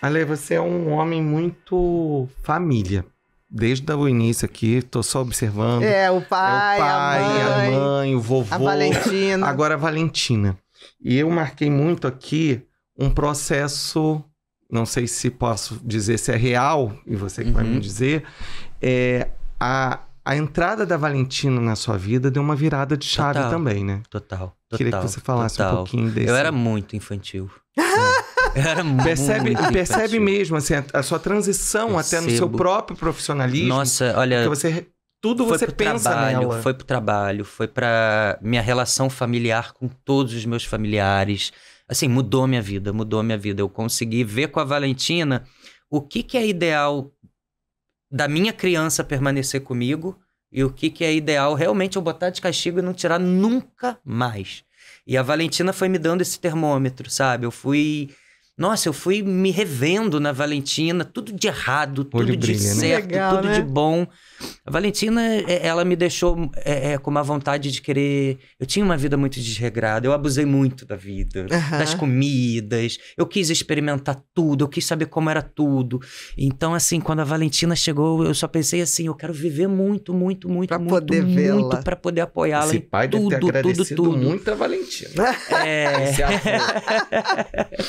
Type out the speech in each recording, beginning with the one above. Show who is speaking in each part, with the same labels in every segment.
Speaker 1: Ale, você é um homem muito família. Desde o início aqui, tô só observando. É, o pai, é o pai a, mãe, a, mãe, o vovô. A Valentina. Agora a Valentina. E eu marquei muito aqui um processo, não sei se posso dizer se é real, e você que uhum. vai me uhum. dizer, é a, a entrada da Valentina na sua vida deu uma virada de chave total, também, né? Total, total. Queria que você falasse total. um pouquinho desse. Eu era
Speaker 2: muito infantil.
Speaker 1: Era percebe muito percebe mesmo assim, a, sua transição até no seu próprio
Speaker 2: profissionalismo. Nossa, olha. Você, tudo você pensa trabalho, nela. Foi pro trabalho, foi pra minha relação familiar com todos os meus familiares. Assim, mudou minha vida, mudou minha vida. Eu consegui ver com a Valentina o que, que é ideal da minha criança permanecer comigo e o que, que é ideal realmente eu botar de castigo e não tirar nunca mais. E a Valentina foi me dando esse termômetro, sabe? Eu fui nossa, eu fui me revendo na Valentina, tudo de errado, Olho tudo de né? certo, Legal, tudo né? de bom. A Valentina, é, ela me deixou é, é, com uma vontade de querer. Eu tinha uma vida muito desregrada, eu abusei muito da vida, das comidas, eu quis experimentar tudo, eu quis saber como era tudo. Então, assim, quando a Valentina chegou, eu só pensei assim: eu quero viver muito, muito, muito, pra muito, poder muito, para poder apoiá-la. Esse pai tudo, deve ter agradecido tudo, tudo. muito
Speaker 1: a Valentina. É.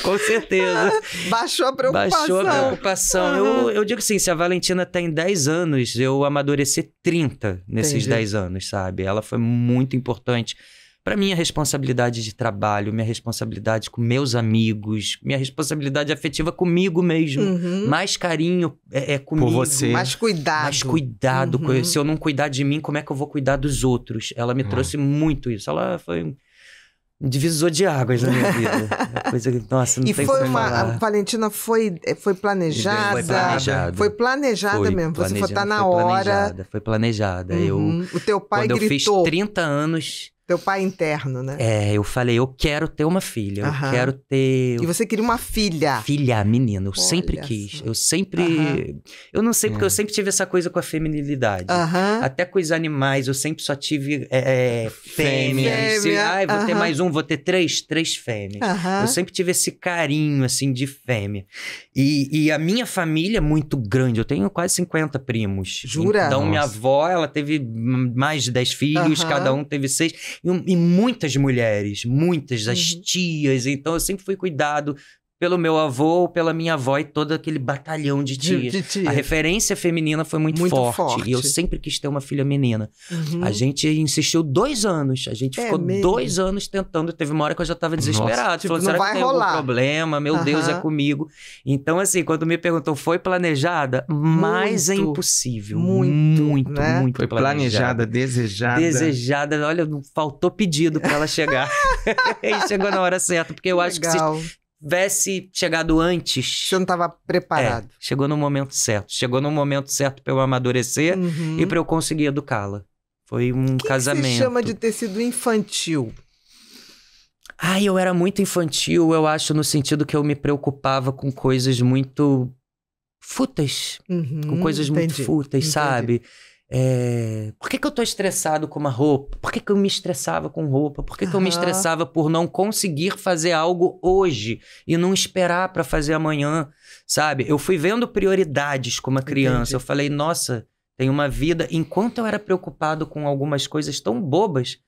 Speaker 1: com certeza certeza. Baixou a preocupação. Baixou a
Speaker 2: preocupação. Uhum. Eu, eu digo assim, se a Valentina tem tá 10 anos, eu amadureci 30 nesses Entendi. 10 anos, sabe? Ela foi muito importante para minha responsabilidade de trabalho, minha responsabilidade com meus amigos, minha responsabilidade afetiva comigo mesmo. Uhum. Mais carinho é, é comigo. Por você. Mais cuidado. Mais cuidado. Uhum. Se eu não cuidar de mim, como é que eu vou cuidar dos outros? Ela me uhum. trouxe muito isso. Ela foi um divisor de águas na minha vida. É coisa que, nossa, não e tem foi uma. Falar. A
Speaker 1: Valentina foi, eh, foi planejada. Foi planejada. Foi planejada foi mesmo. Você foi estar tá na foi hora. Planejada,
Speaker 2: foi planejada. Uhum. Eu,
Speaker 1: o teu pai quando gritou. Quando eu fiz 30 anos, teu pai interno, né? É,
Speaker 2: eu falei, eu quero ter uma filha, eu quero ter. E
Speaker 1: você queria uma filha? Filha,
Speaker 2: menina, eu Olha sempre quis. Eu sempre. Eu não sei, porque é. eu sempre tive essa coisa com a feminilidade. Até com os animais, eu sempre só tive é, é, fêmeas. Fêmea. ai, vou ter mais um, vou ter três, três fêmeas. Eu sempre tive esse carinho, assim, de fêmea. E, e, a minha família é muito grande, eu tenho quase 50 primos. Jura? Então, Nossa. minha avó, ela teve mais de 10 filhos, cada um teve seis. E, e muitas mulheres, muitas, as uhum. tias. Então eu sempre fui cuidado, pelo meu avô ou pela minha avó e todo aquele batalhão de tia. De, de tia. A referência feminina foi muito, muito forte, forte, E eu sempre quis ter uma filha menina. Uhum. A gente insistiu dois anos. A gente é ficou mesmo? dois anos tentando. Teve uma hora que eu já estava desesperado. tipo, falando, será que tem rolar. algum problema? Meu uhum. Deus, é comigo. Então, assim, quando me perguntou, foi planejada? Mas é impossível. Muito, muito, né? muito Foi planejada, planejada, desejada. Desejada. Olha, faltou pedido para ela chegar. e chegou na hora certa. Porque eu acho que se tivesse chegado antes. Você não estava preparado. É, chegou no momento certo. Chegou no momento certo para eu amadurecer uhum. e para eu conseguir educá-la. Foi um que casamento. Que você chama
Speaker 1: de ter sido infantil? Ai, eu era muito
Speaker 2: infantil, eu acho, no sentido que eu me preocupava com coisas muito fúteis. Uhum, com coisas entendi, muito fúteis, entendi. sabe? É, por que, que eu tô estressado com uma roupa? Por que, que eu me estressava com roupa? Por que, que uhum. eu me estressava por não conseguir fazer algo hoje e não esperar para fazer amanhã? Sabe? Eu fui vendo prioridades como criança. Entendi. Eu falei, nossa, tem uma vida. Enquanto eu era preocupado com algumas coisas tão bobas,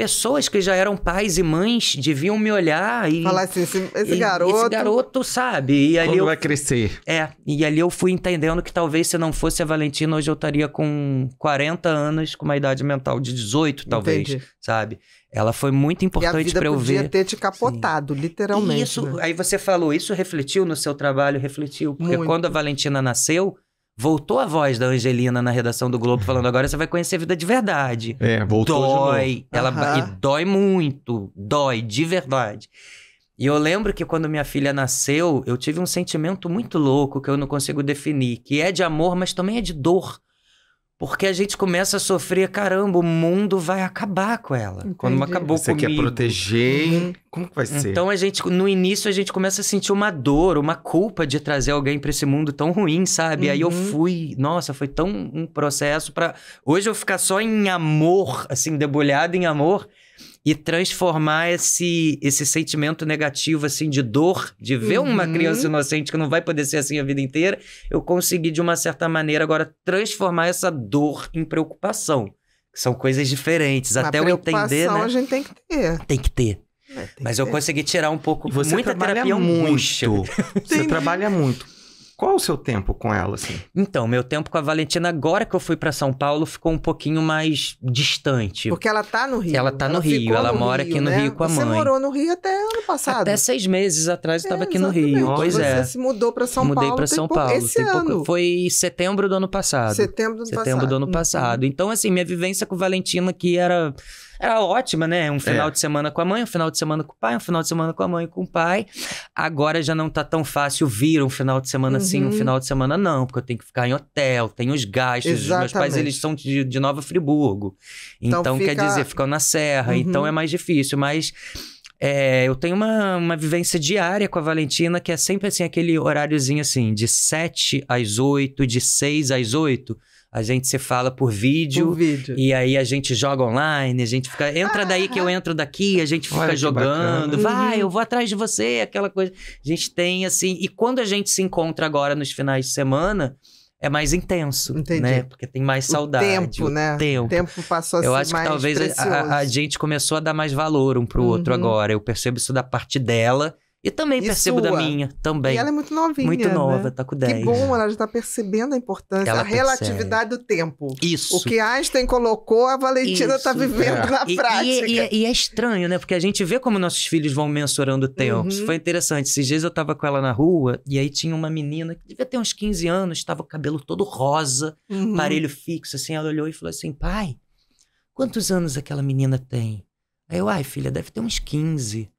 Speaker 2: Pessoas que já eram pais e mães deviam me olhar e. Falar assim, esse, esse e, garoto. Esse garoto, sabe? E ali Quando eu, vai
Speaker 1: crescer.
Speaker 2: É. E ali eu fui entendendo que talvez se não fosse a Valentina, hoje eu estaria com 40 anos, com uma idade mental de 18, talvez. Entendi. Sabe? Ela foi muito importante para eu ver. ter
Speaker 1: te capotado, Sim. literalmente. E isso, né?
Speaker 2: aí você falou, isso refletiu no seu trabalho, refletiu. Porque muito. quando a Valentina nasceu, Voltou a voz da Angelina na redação do Globo falando: agora você vai conhecer a vida de verdade. É, voltou. Dói. Ela, uhum. E dói muito. Dói, de verdade. E eu lembro que quando minha filha nasceu, eu tive um sentimento muito louco que eu não consigo definir, que é de amor, mas também é de dor. Porque a gente começa a sofrer, caramba, o mundo vai acabar com ela. Entendi. Quando acabou Você comigo. quer proteger,
Speaker 1: uhum. como que vai ser? Então
Speaker 2: a gente, no início, a gente começa a sentir uma dor, uma culpa de trazer alguém para esse mundo tão ruim, sabe? Uhum. Aí eu uhum. fui, nossa, foi tão um processo para hoje eu ficar só em amor, assim, debulhado em amor e transformar esse, esse sentimento negativo, assim, de dor, de ver uhum. uma criança inocente que não vai poder ser assim a vida inteira, eu consegui, de uma certa maneira, agora transformar essa dor em preocupação. São coisas diferentes, até eu entender, né? a gente
Speaker 1: tem que ter.
Speaker 2: Tem que ter. É, Mas eu consegui tirar um pouco, Você muita terapia é muito. angústia. Você trabalha muito. Qual o seu tempo com ela, assim? Então, meu tempo com a Valentina, agora que eu fui para São Paulo, ficou um pouquinho mais distante. Porque ela tá no Rio. Ela tá ela no Rio, ela no mora Rio, aqui no né? Rio com a mãe. Você morou no Rio até ano passado. Até seis meses atrás eu estava é, aqui no Rio. pois é. Você se
Speaker 1: mudou para São Mudei Paulo. Mudei para São Paulo. Pouco, esse ano. Pouco,
Speaker 2: foi setembro do ano passado. Setembro do ano setembro passado. Setembro do ano uhum. passado. Então, assim, minha vivência com Valentina aqui era era ótima, né? Um final é. de semana com a mãe, um final de semana com o pai, um final de semana com a mãe e com o pai. Agora já não tá tão fácil vir um final de semana uhum. sim, um uhum. final de semana não, porque eu tenho que ficar em hotel, tenho os gastos. Exatamente. Os meus pais, eles são de, de Nova Friburgo. Então, então fica... quer dizer, ficam na serra. Então uhum. Então é mais difícil, mas... É, eu tenho uma, uma vivência diária com a Valentina, que é sempre assim, aquele horáriozinho assim, de 7 às 8, de 6 às 8 a gente se fala por vídeo, por vídeo. E aí a gente joga online, a gente fica. Entra daí que eu ah. entro daqui, a gente fica olha, jogando. Vai, eu uhum. vou atrás de você, aquela coisa. A gente tem assim. E quando a gente se encontra agora nos finais de semana. É mais
Speaker 1: intenso, né? Entendi. né? Porque
Speaker 2: tem mais saudade. O tempo, o né? Tempo. O tempo
Speaker 1: passou a Eu assim acho que talvez a, a, a,
Speaker 2: gente começou a dar mais valor um pro uhum. outro agora. Eu percebo isso da parte dela e
Speaker 1: também e percebo sua? da minha,
Speaker 2: também. E ela é muito
Speaker 1: novinha. Muito né? nova, né? tá com 10. Que bom, ela já tá percebendo a importância, ela a relatividade do tempo. Isso. O que Einstein colocou, a Valentina tá Isso. tá vivendo é. na e, é prática. E,
Speaker 2: e, é estranho, né? Porque a gente vê como nossos filhos vão mensurando o tempo. Uhum. Isso foi interessante. Esses dias eu tava com ela na rua e aí tinha uma menina que devia ter uns 15 anos, tava com o cabelo todo rosa, uhum. aparelho fixo, assim. Ela olhou e falou assim: pai, quantos anos aquela menina tem? Aí eu, ai, filha, deve ter uns 15.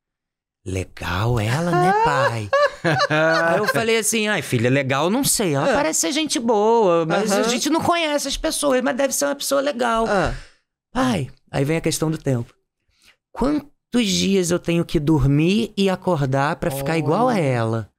Speaker 2: Legal ela, né, pai? Aí eu falei assim, ai, filha, legal, não sei. Ela ah. parece ser gente boa, mas uh -huh. a gente não conhece as pessoas, mas deve ser uma pessoa legal. Ah. Pai, aí vem a questão do tempo. Quantos dias eu tenho que dormir e acordar para ficar oh. igual a ela?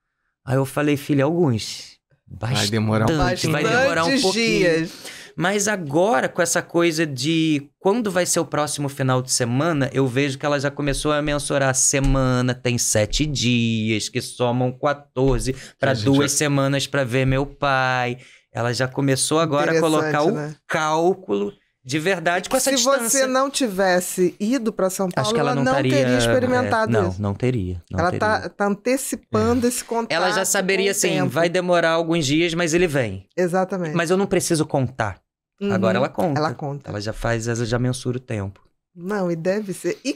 Speaker 2: Aí eu falei, filha, alguns. Bastante, vai demorar um Vai demorar um pouquinho. Dias. Mas agora, com essa coisa de quando vai ser o próximo final de semana, eu vejo que ela já começou a mensurar semana, tem sete dias, que somam 14 para duas já... semanas para ver meu pai. Ela já começou agora a colocar né? o cálculo de verdade com essa se distância. Se você
Speaker 1: não tivesse ido para São Paulo, Acho que ela, ela não, não taria, teria né? experimentado é, não, isso.
Speaker 2: Não, teria. Não ela tá,
Speaker 1: teria. Tá, tá antecipando é. esse contato. Ela já saberia assim, tempo. vai
Speaker 2: demorar alguns dias, mas ele vem.
Speaker 1: Exatamente. Mas
Speaker 2: eu não preciso contar. Uhum. Agora ela conta. Ela conta. Ela já faz, ela já mensura o tempo.
Speaker 1: Não, e deve ser. E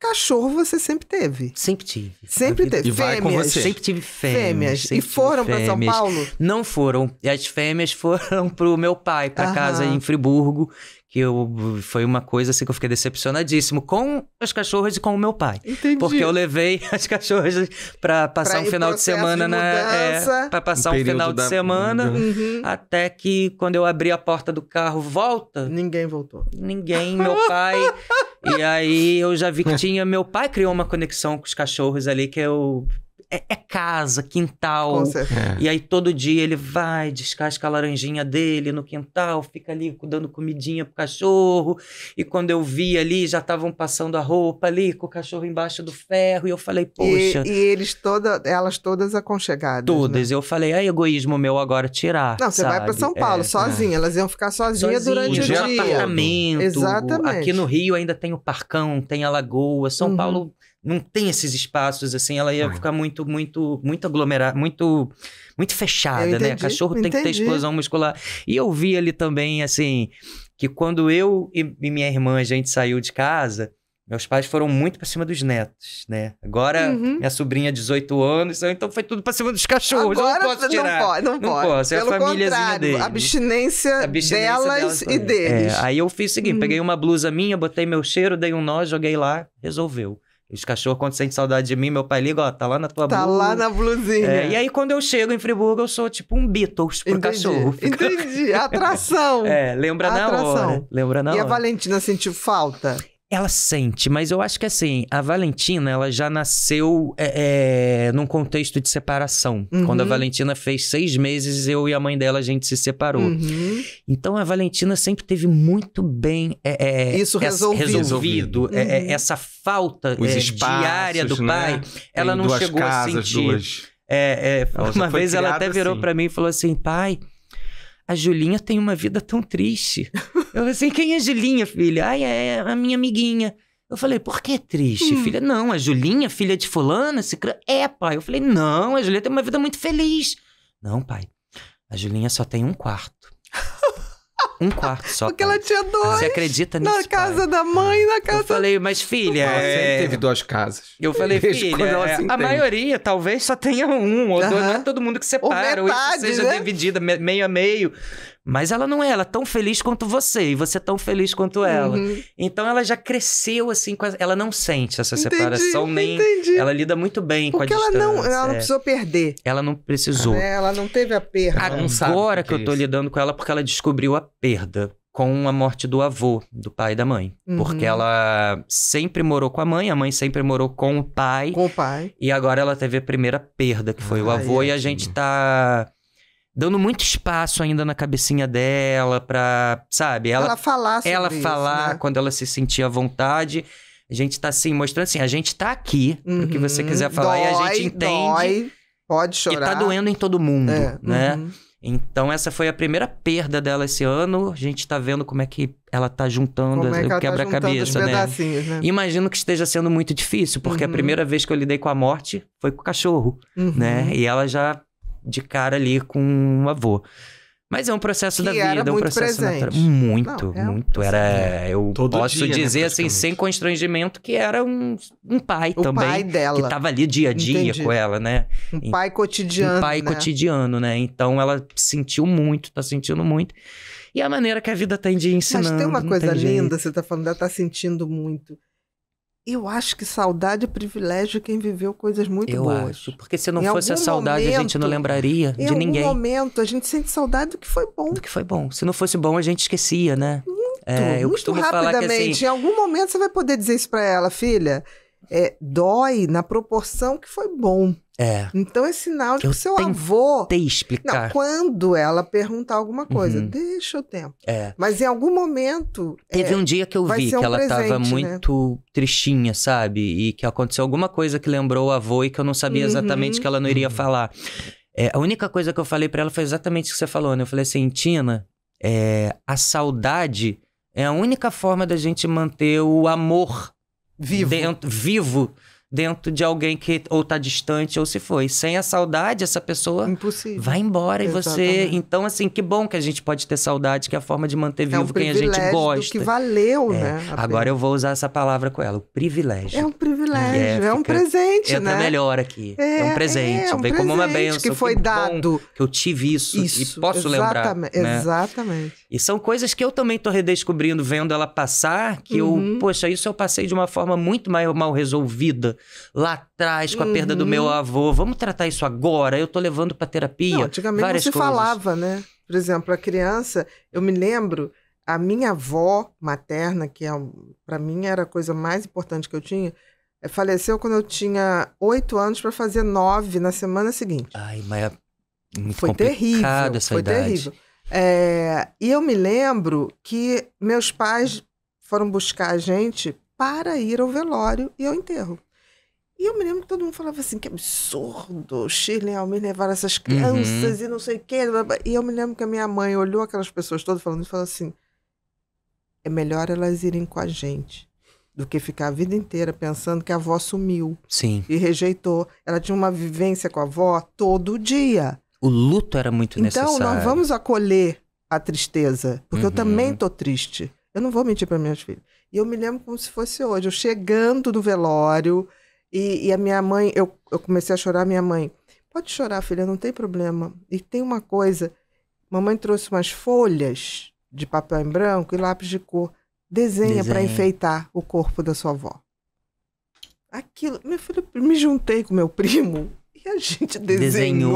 Speaker 1: Cachorro você sempre teve. Sempre tive. Sempre teve. E vai fêmeas. Com você. Sempre tive fêmeas. fêmeas. Sempre e foram para São Paulo?
Speaker 2: Não foram. E as fêmeas foram pro meu pai, pra Aham. casa em Friburgo, que eu foi uma coisa assim que eu fiquei decepcionadíssimo com as cachorras e com o meu pai. Entendi. Porque eu levei as cachorras para passar pra um final de semana de na é, para passar um, um final da... de semana, uhum. até que quando eu abri a porta do carro, volta. Ninguém voltou. Ninguém, meu pai e aí eu já vi que tinha. Meu pai criou uma conexão com os cachorros ali que eu é, é casa, quintal. É. E aí todo dia ele vai, descasca a laranjinha dele no quintal, fica ali dando comidinha pro cachorro. E quando eu vi ali, já
Speaker 1: estavam passando a roupa ali com o cachorro embaixo do ferro. E eu falei, poxa. E, e eles toda, elas todas aconchegadas. Todas.
Speaker 2: Né? Eu falei, é egoísmo meu agora tirar. Não, você sabe? vai para São Paulo é, sozinha.
Speaker 1: É. Elas iam ficar sozinhas durante o dia. Um apartamento. Exatamente. Aqui no
Speaker 2: Rio ainda tem o Parcão, tem a Lagoa. São uhum. Paulo não tem esses espaços assim, ela ia ficar muito, muito, muito aglomerada, muito, muito fechada, né? Cachorro tem que ter explosão muscular. E eu vi ali também assim que quando eu e, minha irmã a gente saiu de casa, meus pais foram muito para cima dos netos, né? Agora, uhum. minha sobrinha, 18 é anos, então, então foi tudo para cima dos cachorros. Agora, eu não posso tirar. Não pode, não, não pode. Posso, Pelo é a famíliazinha deles. A
Speaker 1: abstinência, a abstinência delas, delas e é, deles. É,
Speaker 2: aí eu fiz o seguinte, uhum. peguei uma blusa minha, botei meu cheiro, dei um nó, joguei lá, resolveu. Os cachorros, quando sentem saudade de mim, meu pai liga, ó, tá lá na tua tá blusa. Tá lá na blusinha. É, e aí, quando eu chego em Friburgo, eu sou tipo um Beatles pro Entendi. cachorro. Fica... Entendi, atração. é, lembra atração. na hora. Lembra na e hora. E a
Speaker 1: Valentina sentiu falta?
Speaker 2: Ela sente, mas eu acho que assim, a Valentina, ela já nasceu é, é, num contexto de separação. Uhum. Quando a Valentina fez seis meses, eu e a mãe dela, a gente se separou. Uhum. Então a Valentina sempre teve muito bem é, é Isso resolvido, resolvido. É, é, uhum. essa falta espaços, diária do né? pai. Né? Ela Tem não chegou casas, a sentir. Duas... uma vez ela até virou assim. para mim e falou assim: pai, a Julinha tem uma vida tão triste. Eu assim, quem é Julinha, filha? Ai, é a minha amiguinha. Eu falei, por que é triste, hum. filha? Não, a Julinha, filha de fulana, se cra... É, pai. Eu falei, não, a Julinha tem uma vida muito feliz. Não, pai. A Julinha só tem um quarto. Um quarto só. Porque pai. ela tinha dois. Você acredita nisso? Na casa pai? da mãe, na casa. Eu falei, mas filha. É, é... teve duas casas. Eu falei, Desde filha, a maioria talvez só tenha um, ou uh -huh. dois. Não é todo mundo que separa, ou, metade, ou isso seja né? dividida meio a meio. Mas ela não é, ela é tão feliz quanto você, e você é tão feliz quanto ela. Uhum. Então ela já cresceu assim, ela não sente essa entendi, separação, nem. Entendi. Ela lida muito bem Porque com a ela distância. Porque ela não é. precisou perder. Ela não precisou. Ah,
Speaker 1: ela não teve a perda. Agora que, que eu é tô
Speaker 2: lidando com ela, porque ela descobriu a perda com a morte do avô, do pai e da mãe. Uhum. Porque ela sempre morou com a mãe, a mãe sempre morou com o pai. Com o pai. E agora ela teve a primeira perda, que foi ah, o avô, é, e a assim. gente tá dando muito espaço ainda na cabecinha dela pra, sabe? Ela, ela falar sobre Ela isso, falar né? quando ela se sentir à vontade. A gente tá assim, mostrando assim, a gente tá aqui uhum, que você uhum. quiser falar dói, e a gente entende. Dói,
Speaker 1: pode tá chorar. E tá doendo em todo mundo, é, né?
Speaker 2: Uhum. Então essa foi a primeira perda dela esse ano. A gente tá vendo como é que ela tá juntando como é que tá quebra-cabeça, tá né? né? Imagino que esteja sendo muito difícil, porque uhum. a primeira vez que eu lidei com a morte foi com o cachorro, uhum. né? E ela já de cara ali com um avô. Mas é um processo que da vida, é um é processo natural. Muito, Não, é muito. Era, eu Todo posso dia, né, dizer né, assim, sem constrangimento, que era um, um pai o também. pai dela. Que estava ali dia a dia Entendi. com ela, né? Um pai cotidiano. Um pai né? cotidiano, né? Então ela sentiu muito, está sentindo muito.
Speaker 1: E a maneira que a vida tem de ensinar. Mas tem uma coisa tem linda, jeito. você está falando, ela está sentindo muito. Eu acho que saudade é privilégio quem viveu coisas muito eu boas. Acho, porque se não em fosse a saudade, momento, a gente não lembraria de ninguém. Em algum momento, a gente sente saudade do que foi bom. Do que foi
Speaker 2: bom. Se não fosse bom, a gente esquecia, né? Muito, é, eu muito costumo rapidamente. Falar que, assim, em
Speaker 1: algum momento você vai poder dizer isso para ela, filha é, dói na proporção que foi bom. É. Então é sinal de eu que seu avô. Tem explicar. Não, quando ela perguntar alguma coisa, uhum. deixa o tempo. É. Mas em algum momento. Teve é, um dia que eu vi que um ela presente, tava né? muito
Speaker 2: né? tristinha, sabe? E que aconteceu alguma coisa que lembrou o avô e que eu não sabia uhum. exatamente que ela não iria uhum. falar. É, a única coisa que eu falei para ela foi exatamente o que você falou, né? Eu falei assim, Tina, é, a saudade é a única forma da gente manter o amor vivo. Dentro, vivo dentro de alguém que ou tá distante ou se foi. Sem a saudade, essa pessoa Impossível. vai embora Exatamente. e você. Então, assim, que bom que a gente pode ter saudade, que é a forma de manter é vivo um quem a gente gosta. que
Speaker 1: valeu, é. né?
Speaker 2: Agora eu vou usar essa palavra com ela, o privilégio. É um
Speaker 1: privilégio, é, fica, é um presente, entra né? Entra melhor aqui. É, é, um presente, é um vem é presente como uma benção. Que foi que dado.
Speaker 2: Que eu tive isso, isso e posso né? Exatamente. lembrar.
Speaker 1: Exatamente.
Speaker 2: E são coisas que eu também estou redescobrindo, vendo ela passar, que uhum. eu, poxa, isso eu passei de uma forma muito mal, mal resolvida lá atrás, com a uhum. perda do meu uhum. avô. Vamos tratar isso agora? Eu estou levando para terapia. Não, antigamente várias não se coisas.
Speaker 1: falava, né? Por exemplo, a criança, eu me lembro, a minha avó materna, que é, para mim era a coisa mais importante que eu tinha, eh, faleceu quando eu tinha oito anos para fazer nove na semana seguinte.
Speaker 2: Ai, mas é muito foi complicado terrível, essa foi idade. terrível.
Speaker 1: É, e eu me lembro que meus pais foram buscar a gente para ir ao velório e ao enterro. E eu me lembro que todo mundo falava assim, que absurdo, Shirley me levar essas uhum. crianças uhum. e não sei o quê. E eu me lembro que a minha mãe olhou aquelas pessoas todas falando e falou assim, é melhor elas irem com a gente do que ficar a vida inteira pensando que a avó sumiu. Sim. E rejeitou. Ela tinha uma vivência com a avó todo dia.
Speaker 2: O luto era muito então, necessário. Então, nós vamos
Speaker 1: acolher a tristeza, porque uhum. eu também tô triste. Eu não vou mentir para minhas filhas. E eu me lembro como se fosse hoje, eu chegando do velório e, e a minha mãe, eu, eu comecei a chorar, minha mãe, pode chorar, filha, não tem problema. E tem uma coisa, mamãe trouxe umas folhas de papel em branco e lápis de cor, desenha, desenha. para enfeitar o corpo da sua avó. Aquilo, meu filho, me juntei com meu primo e a gente desenhou.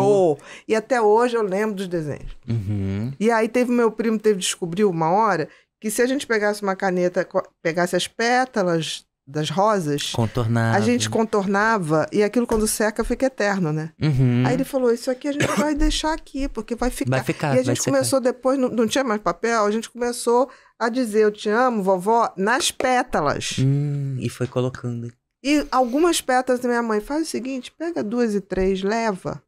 Speaker 1: desenhou. E até hoje eu lembro dos desenhos. Uhum. E aí teve meu primo teve descobriu uma hora que se a gente pegasse uma caneta, pegasse as pétalas das rosas, contornava. a gente contornava e aquilo quando seca fica eterno, né? Uhum. Aí ele falou: Isso aqui a gente vai deixar aqui, porque vai ficar. Vai ficar e a gente começou secar. depois, não, não, tinha mais papel, a gente começou a dizer: Eu te amo, vovó, nas pétalas. Hum,
Speaker 2: e foi colocando.
Speaker 1: E algumas pétalas da minha mãe, faz o seguinte, pega duas e três, leva.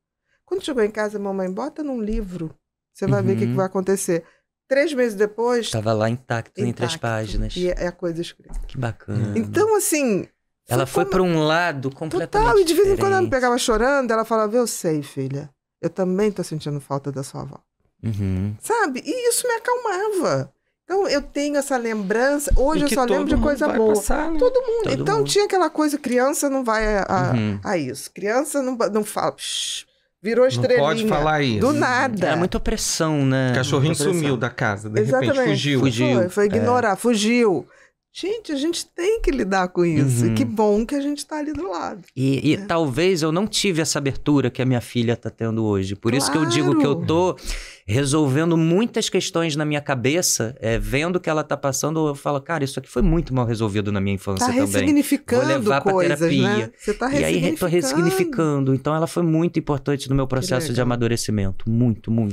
Speaker 1: Quando chegou em casa, mamãe, bota num livro. Você vai uhum. ver o que, que, uhum. vai acontecer. Três meses depois...
Speaker 2: Estava lá intacto, intacto, entre as páginas.
Speaker 1: E é a coisa escrita.
Speaker 2: Que bacana. Então, assim... Ela foi, como... para um lado completamente Total, e de vez em quando ela me
Speaker 1: pegava chorando, ela falava, eu sei, filha, eu também estou sentindo falta da sua avó. Uhum. Sabe? E isso me acalmava. Então eu tenho essa lembrança. Hoje eu só lembro de coisa boa. Passar, né? Todo mundo. Todo então mundo. tinha aquela coisa, criança não vai a, uhum. a isso. Criança não, não fala. virou estrelinha. Não pode falar isso. Do nada. É muita
Speaker 2: opressão, né? O cachorrinho sumiu da casa, de Exatamente. repente fugiu. fugiu. Foi, foi é. ignorar,
Speaker 1: é. fugiu. Gente, a gente tem que lidar com isso. Uhum. Que bom que a gente está ali do lado.
Speaker 2: E, e é. talvez eu não tive essa abertura que a minha filha está tendo hoje. Por claro. isso que eu digo que eu tô resolvendo muitas questões na minha cabeça, é, vendo o que ela tá passando, eu falo, cara, isso aqui foi muito mal resolvido na minha infância tá também. Ressignificando Vou levar pra né? terapia. Né? Você tá ressignificando. E aí tô ressignificando. Então ela foi muito importante no meu processo de amadurecimento. Muito, muito.